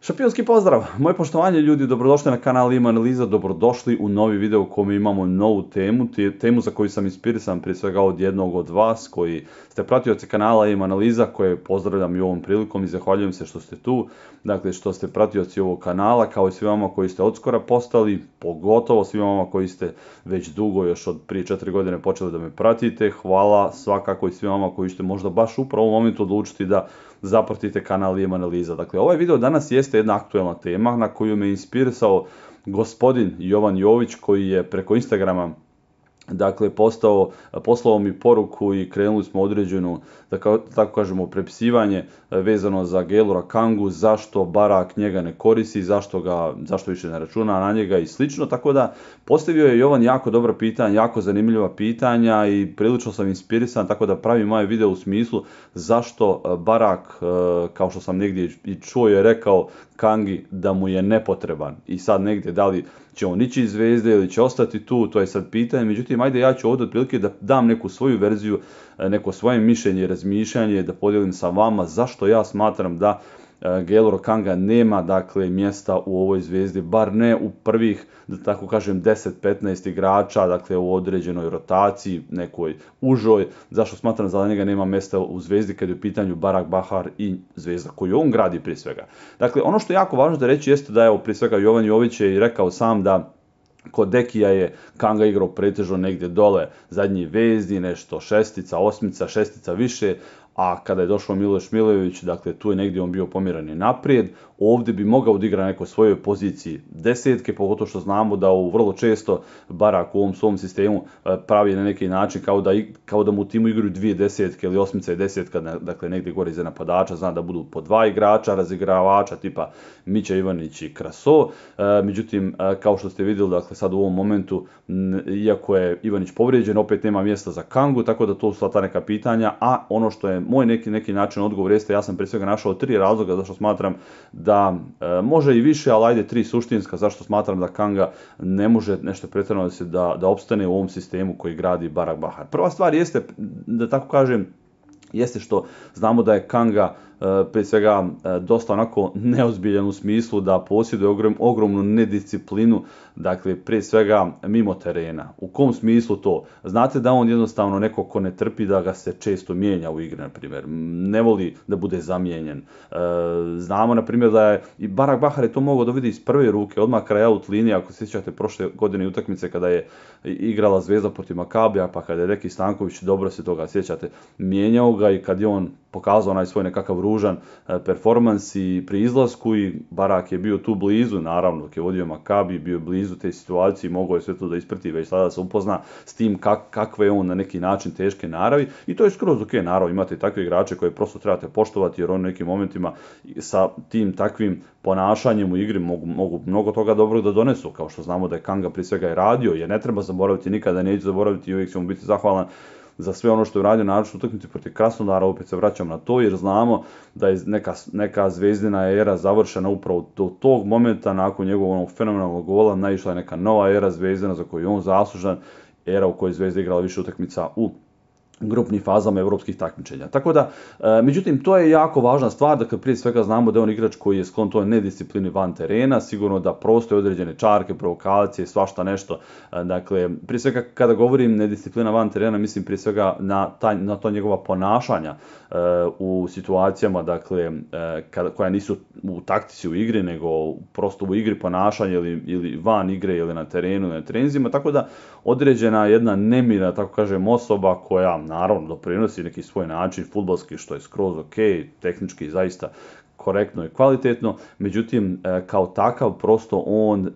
Šapionski pozdrav, moje poštovanje ljudi, dobrodošli na kanal Ima Analiza, dobrodošli u novi video u kojem imamo novu temu, temu za koju sam inspirisan prije svega od jednog od vas koji ste pratioci kanala Ima Analiza koje pozdravljam i ovom prilikom i zahvaljujem se što ste tu, dakle što ste pratioci ovog kanala kao i svima koji ste odskora postali, pogotovo svima koji ste već dugo još od prije četiri godine počeli da me pratite, hvala svakako i svima koji ste možda baš upravo u momentu odlučiti da zapratite kanal Ima Analiza. Dakle, ovaj video danas je jeste jedna aktualna tema na koju me inspirisao gospodin Jovan Jović koji je preko Instagrama dakle postao, poslao mi poruku i krenuli smo određeno, da kao, tako kažemo, prepisivanje e, vezano za Gelora Kangu, zašto Barak njega ne koristi, zašto, ga, zašto više ne računa na njega i slično, tako da postavio je Jovan jako dobro pitanje, jako zanimljiva pitanja i prilično sam inspirisan, tako da pravi moje ovaj video u smislu zašto e, Barak, e, kao što sam negdje i čuo je rekao Kangi da mu je nepotreban i sad negdje da li će on ići iz zvezde ili će ostati tu, to je sad pitanje, međutim kažem ajde ja ću ovdje otprilike da dam neku svoju verziju, e, neko svoje mišljenje, razmišljanje, da podijelim sa vama zašto ja smatram da e, Gelor Kanga nema dakle mjesta u ovoj zvijezdi, bar ne u prvih, da tako kažem, 10-15 igrača, dakle u određenoj rotaciji, nekoj užoj. Zašto smatram da njega nema mjesta u zvijezdi kad je u pitanju Barak Bahar i zvijezda koju on gradi prije svega. Dakle, ono što je jako važno da reći jeste da je prije svega Jovan Jović je i rekao sam da Kod Dekija je Kanga igrao pretežno negdje dole, zadnji vezdi, nešto šestica, osmica, šestica više, a kada je došao Miloš Milojević, dakle tu je negdje on bio pomirani i naprijed, ovdje bi mogao odigrati neko nekoj svojoj poziciji desetke, pogotovo što znamo da u vrlo često Barak u ovom svom sistemu e, pravi na neki način kao da, mu u timu igraju dvije desetke ili osmica i desetka, dakle negdje gore za napadača, zna da budu po dva igrača, razigravača tipa Mića Ivanić i Kraso, e, međutim e, kao što ste vidjeli dakle sad u ovom momentu, iako je Ivanić povrijeđen, opet nema mjesta za Kangu, tako da to su ta neka pitanja, a ono što je moj neki, neki način odgovor jeste, ja sam prije svega našao tri razloga zašto smatram da e, može i više, ali ajde tri suštinska, zašto smatram da Kanga ne može nešto pretjerano da, da opstane u ovom sistemu koji gradi Barak Bahar. Prva stvar jeste, da tako kažem, jeste što znamo da je Kanga E, prije svega e, dosta onako neozbiljan u smislu da posjeduje ogrom, ogromnu nedisciplinu, dakle prije svega mimo terena. U kom smislu to? Znate da on jednostavno neko ko ne trpi da ga se često mijenja u igri, na primjer, ne voli da bude zamijenjen. E, znamo, na primjer, da je i Barak Bahar je to mogao da vidi iz prve ruke, odmah kraja out linije, ako se sjećate prošle godine utakmice kada je igrala Zvezda protiv Makabija, pa kada je Reki Stanković, dobro se toga sjećate, mijenjao ga i kad je on pokazao onaj svoj nekakav ružan e, performans i pri izlasku i Barak je bio tu blizu, naravno, dok je vodio Makabi, bio blizu te situacije, mogao je sve to da isprti, već sada se upozna s tim kakve je on na neki način teške naravi i to je skroz ok, naravno, imate takve igrače koje prosto trebate poštovati jer oni u nekim momentima sa tim takvim ponašanjem u igri mogu, mnogo toga dobrog da donesu, kao što znamo da je Kanga prije svega i radio, jer ne treba zaboraviti nikada, neću zaboraviti i uvijek ćemo biti zahvalan za sve ono što je uradio naravno utakmicu protiv Krasnodara, opet se vraćam na to jer znamo da je neka, neka zvezdina era završena upravo do tog momenta nakon njegovog fenomenalnog gola naišla je neka nova era zvezdina za koju je on zaslužan, era u kojoj je zvezda igrala više utakmica u grupnim fazama europskih takmičenja. Tako da, e, međutim, to je jako važna stvar, dakle prije svega znamo da je on igrač koji je sklon toj nedisciplini van terena, sigurno da postoje određene čarke, provokacije, svašta nešto. E, dakle, prije svega kada govorim nedisciplina van terena, mislim prije svega na, to njegova ponašanja e, u situacijama dakle, koja nisu u taktici u igri, nego prosto u igri ponašanje ili, ili van igre ili na terenu ili na trenzima, tako da određena jedna nemira, tako kažem, osoba koja naravno doprinosi neki svoj način futbalski što je skroz ok, tehnički zaista korektno i kvalitetno, međutim e, kao takav prosto on e,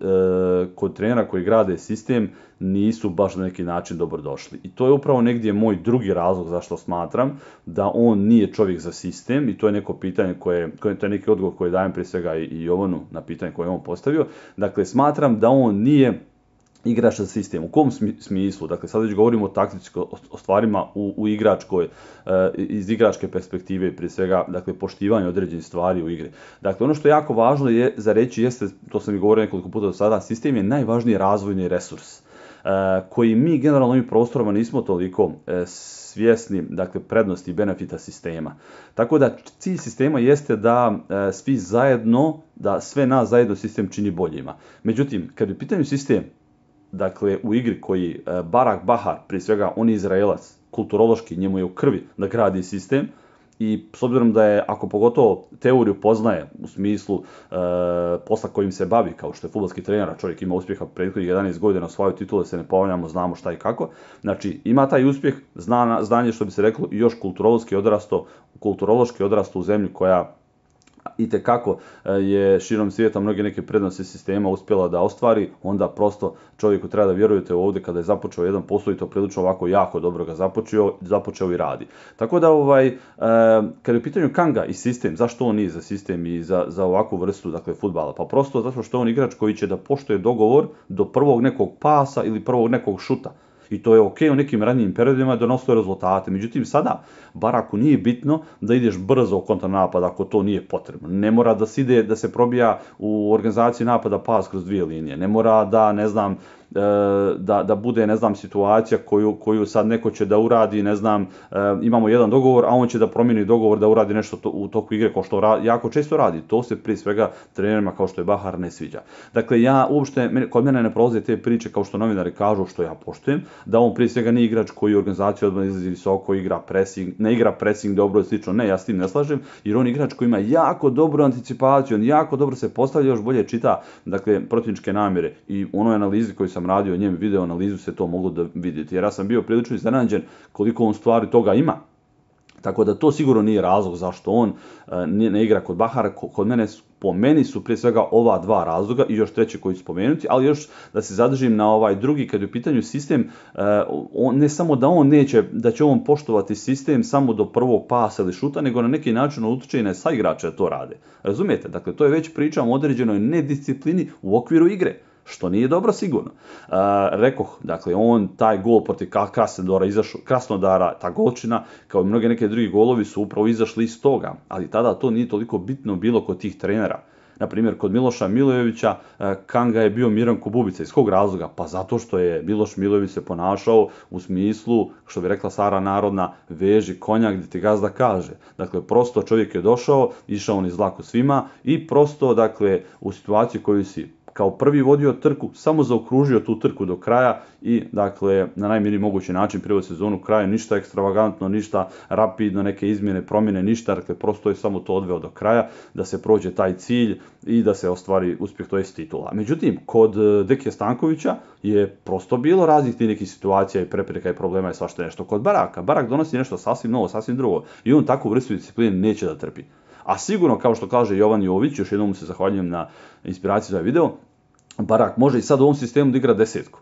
kod trenera koji grade sistem nisu baš na neki način dobrodošli. I to je upravo negdje moj drugi razlog zašto smatram da on nije čovjek za sistem i to je neko pitanje koje, to je neki odgovor koji dajem prije svega i Jovanu na pitanje koje je on postavio. Dakle, smatram da on nije igrača za sistem. U kom smislu? Dakle, sad već govorimo o taktičko, o stvarima u, u igračkoj, eh, iz igračke perspektive, prije svega, dakle, poštivanje određenih stvari u igri. Dakle, ono što je jako važno je za reći jeste, to sam i govorio nekoliko puta do sada, sistem je najvažniji razvojni resurs eh, koji mi generalno ovim prostorima nismo toliko eh, svjesni, dakle, prednosti i benefita sistema. Tako da cilj sistema jeste da svi zajedno, da sve nas zajedno sistem čini boljima. Međutim, kad je u pitanju sistem, dakle, u igri koji e, Barak Bahar, prije svega on je Izraelac, kulturološki njemu je u krvi da gradi sistem, i s obzirom da je, ako pogotovo teoriju poznaje u smislu e, posla kojim se bavi, kao što je futbolski trener, a čovjek ima uspjeha prethodnih 11 godina, osvaju titule, se ne ponavljamo, znamo šta i kako. Znači, ima taj uspjeh, znanje što bi se reklo, još kulturološki odrasto, kulturološki odrasto u zemlji koja i kako eh, je širom svijeta mnoge neke prednosti sistema uspjela da ostvari, onda prosto čovjeku treba da vjerujete ovdje kada je započeo jedan posao i to prilično ovako jako dobro ga započeo, započeo i radi. Tako da ovaj, eh, kada je u pitanju Kanga i sistem, zašto on nije za sistem i za, za ovakvu vrstu dakle, futbala? Pa prosto zato što je on igrač koji će da poštuje dogovor do prvog nekog pasa ili prvog nekog šuta i to je ok u nekim ranijim periodima donosilo rezultate. Međutim, sada bar ako nije bitno da ideš brzo u kontranapad ako to nije potrebno. Ne mora da se ide da se probija u organizaciji napada pas kroz dvije linije. Ne mora da, ne znam, E, da, da bude, ne znam, situacija koju, koju sad neko će da uradi, ne znam, e, imamo jedan dogovor, a on će da promijeni dogovor da uradi nešto to, u toku igre, kao što jako često radi. To se prije svega trenerima kao što je Bahar ne sviđa. Dakle, ja uopšte, kod mene ne prolaze te priče kao što novinari kažu, što ja poštujem, da on prije svega nije igrač koji organizacija odmah izlazi visoko, igra pressing, ne igra pressing dobro i slično, ne, ja s tim ne slažem, jer on igrač koji ima jako dobru anticipaciju, on jako dobro se postavlja, još bolje čita, dakle, protivničke namjere i ono analizi koju sam sam radio njem video analizu se to moglo da vidjeti. Jer ja sam bio prilično iznenađen koliko on stvari toga ima. Tako da to sigurno nije razlog zašto on e, ne igra kod Bahara, kod mene po meni su prije svega ova dva razloga i još treći koji ću spomenuti, ali još da se zadržim na ovaj drugi kad je u pitanju sistem, e, on, ne samo da on neće, da će on poštovati sistem samo do prvog pasa ili šuta, nego na neki način utječe i na saigrače da to rade. Razumijete? Dakle, to je već priča o određenoj nedisciplini u okviru igre što nije dobro sigurno. E, rekoh, dakle, on taj gol protiv Krasnodara, Krasnodara, ta golčina, kao i mnoge neke drugi golovi su upravo izašli iz toga, ali tada to nije toliko bitno bilo kod tih trenera. Na primjer, kod Miloša Milojevića, e, Kanga je bio miran Bubica. Iz kog razloga? Pa zato što je Miloš Milojević se ponašao u smislu, što bi rekla Sara Narodna, veži konja gdje ti gazda kaže. Dakle, prosto čovjek je došao, išao on iz laku svima i prosto, dakle, u situaciji koju si kao prvi vodio trku, samo zaokružio tu trku do kraja i dakle na najmiri mogući način privod sezonu kraju, ništa ekstravagantno, ništa rapidno, neke izmjene, promjene, ništa, dakle prosto je samo to odveo do kraja, da se prođe taj cilj i da se ostvari uspjeh, to je titula. Međutim, kod e, Dekija Stankovića je prosto bilo raznih tih nekih situacija i prepreka i problema i svašta nešto. Kod Baraka, Barak donosi nešto sasvim novo, sasvim drugo i on takvu vrstu discipline neće da trpi. A sigurno, kao što kaže Jovan Jović, još jednom se zahvaljujem na inspiraciji za ovaj video, Barak može i sad u ovom sistemu da igra desetku.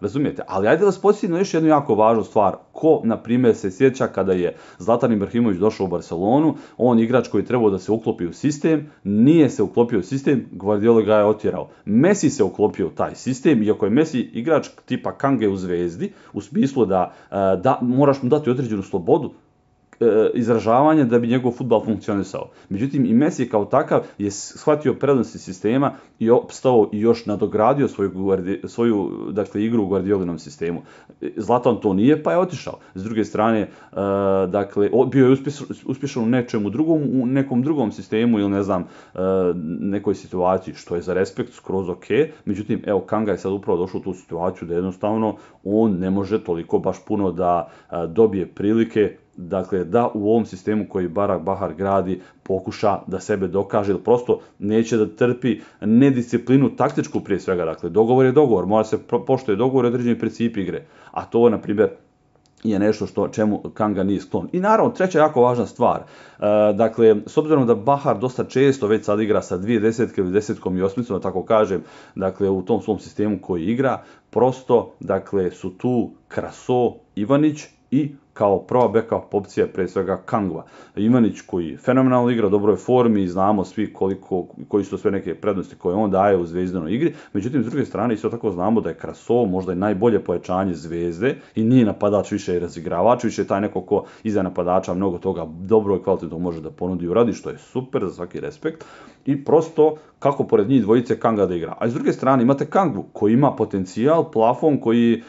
Razumijete? Ali ajde vas na još jednu jako važnu stvar. Ko, na primjer, se sjeća kada je Zlatan Ibrahimović došao u Barcelonu, on igrač koji je trebao da se uklopi u sistem, nije se uklopio u sistem, Guardiola ga je otjerao. Messi se uklopio u taj sistem, iako je Messi igrač tipa Kange u zvezdi, u smislu da, eh, da moraš mu dati određenu slobodu, E, izražavanje da bi njegov futbal funkcionisao. Međutim, i Messi kao takav je shvatio prednosti sistema i opstao i još nadogradio svoju, svoju dakle, igru u Guardiolinom sistemu. E, Zlatan to nije, pa je otišao. S druge strane, e, dakle, bio je uspješan u nečemu drugom, u nekom drugom sistemu ili ne znam, nekoj situaciji, što je za respekt skroz ok. Međutim, evo, Kanga je sad upravo došao u tu situaciju da jednostavno on ne može toliko baš puno da dobije prilike dakle, da u ovom sistemu koji Barak Bahar gradi pokuša da sebe dokaže, ili prosto neće da trpi nedisciplinu taktičku prije svega, dakle, dogovor je dogovor, mora se poštuje dogovor i određeni princip igre, a to, na primjer, je nešto što čemu Kanga nije sklon. I naravno, treća jako važna stvar, e, dakle, s obzirom da Bahar dosta često već sad igra sa dvije desetke ili desetkom i osmicom, da tako kažem, dakle, u tom svom sistemu koji igra, prosto, dakle, su tu Kraso, Ivanić i kao prva beka opcija pre svega Kangva. Ivanić koji fenomenalno igra, dobro je formi i znamo svi koliko, koji su sve neke prednosti koje on daje u zvezdanoj igri. Međutim, s druge strane isto tako znamo da je kraso možda i najbolje pojačanje zvezde i nije napadač više i razigravač, više je taj neko ko iza napadača mnogo toga dobro i kvalitetno može da ponudi u uradi, što je super za svaki respekt. I prosto kako pored njih dvojice Kanga da igra. A s druge strane imate kangu koji ima potencijal, plafon koji,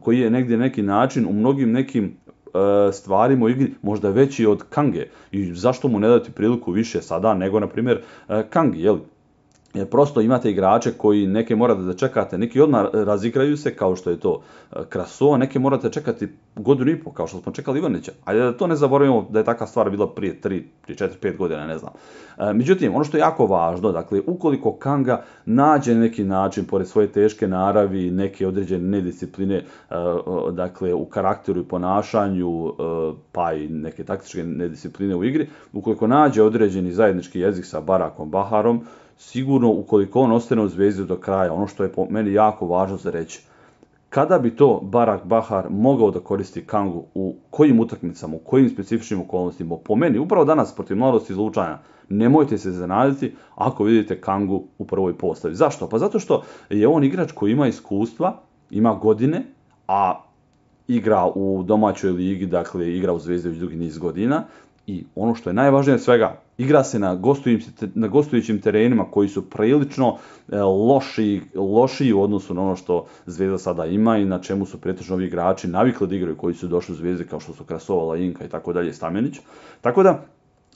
koji je negdje neki način u mnogim nekim E, stvarima u igri, možda veći od Kange. I zašto mu ne dati priliku više sada nego, na primjer, e, Kangi, jel? jer prosto imate igrače koji neke morate da čekate, neki odmah razigraju se kao što je to e, Kraso, neke morate čekati godinu i pol kao što smo čekali Ivanića. Ali da to ne zaboravimo da je takva stvar bila prije 3, 4, 5 godina, ne znam. E, međutim, ono što je jako važno, dakle, ukoliko Kanga nađe neki način, pored svoje teške naravi, neke određene nediscipline, e, dakle, u karakteru i ponašanju, pa i neke taktičke nediscipline u igri, ukoliko nađe određeni zajednički jezik sa Barakom Baharom, sigurno ukoliko on ostane u Zvezdi do kraja, ono što je po meni jako važno za reći. Kada bi to Barak Bahar mogao da koristi Kangu, u kojim utakmicama, u kojim specifičnim okolnostima, po meni, upravo danas protiv mladosti izlučanja, nemojte se zanaditi ako vidite Kangu u prvoj postavi. Zašto? Pa zato što je on igrač koji ima iskustva, ima godine, a igra u domaćoj ligi, dakle igra u Zvezdi već dugi niz godina, i ono što je najvažnije od svega, igra se na gostujućim, na gostujućim terenima koji su prilično e, loši, loši u odnosu na ono što Zvezda sada ima i na čemu su pretežno ovi igrači navikli da igraju koji su došli u Zvezde kao što su Krasovala, Inka i tako dalje, Stamenić. Tako da,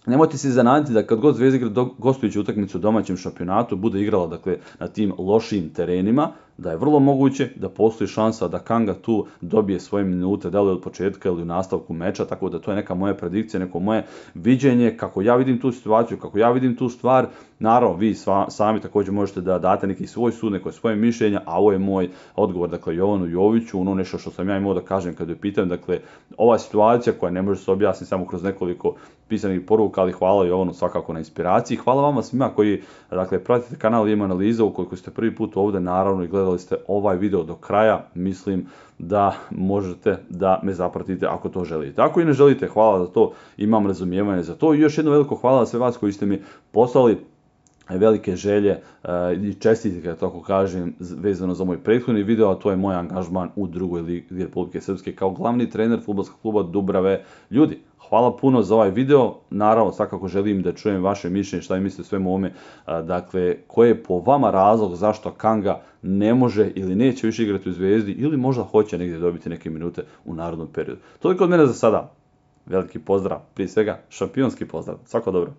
Nemojte se zanaditi da kad god Zvezda igra gostujuću utakmicu u domaćem šampionatu, bude igrala dakle, na tim lošim terenima, da je vrlo moguće da postoji šansa da Kanga tu dobije svoje minute, da li od početka ili u nastavku meča, tako da to je neka moja predikcija, neko moje viđenje, kako ja vidim tu situaciju, kako ja vidim tu stvar, naravno vi sami također možete da date neki svoj sud, neko svoje mišljenje, a ovo je moj odgovor, dakle Jovanu Joviću, ono nešto što sam ja imao da kažem kada je pitam, dakle ova situacija koja ne može se objasniti samo kroz nekoliko pisanih poruka, ali hvala Jovanu svakako na inspiraciji, hvala vama svima koji dakle, pratite kanal Ima analiza, ukoliko ste prvi put ovdje, naravno i pogledali ste ovaj video do kraja, mislim da možete da me zapratite ako to želite. Ako i ne želite, hvala za to, imam razumijevanje za to i još jedno veliko hvala za sve vas koji ste mi poslali velike želje eh, i čestitke, da tako kažem, vezano za moj prethodni video, a to je moj angažman u drugoj ligi Republike Srpske kao glavni trener futbolskog kluba Dubrave. Ljudi, hvala puno za ovaj video, naravno svakako želim da čujem vaše mišljenje, šta vi mislite svemu ome. Eh, dakle, koji je po vama razlog zašto Kanga ne može ili neće više igrati u Zvijezdi ili možda hoće negdje dobiti neke minute u narodnom periodu. Toliko od mene za sada, veliki pozdrav, prije svega šampionski pozdrav, svako dobro.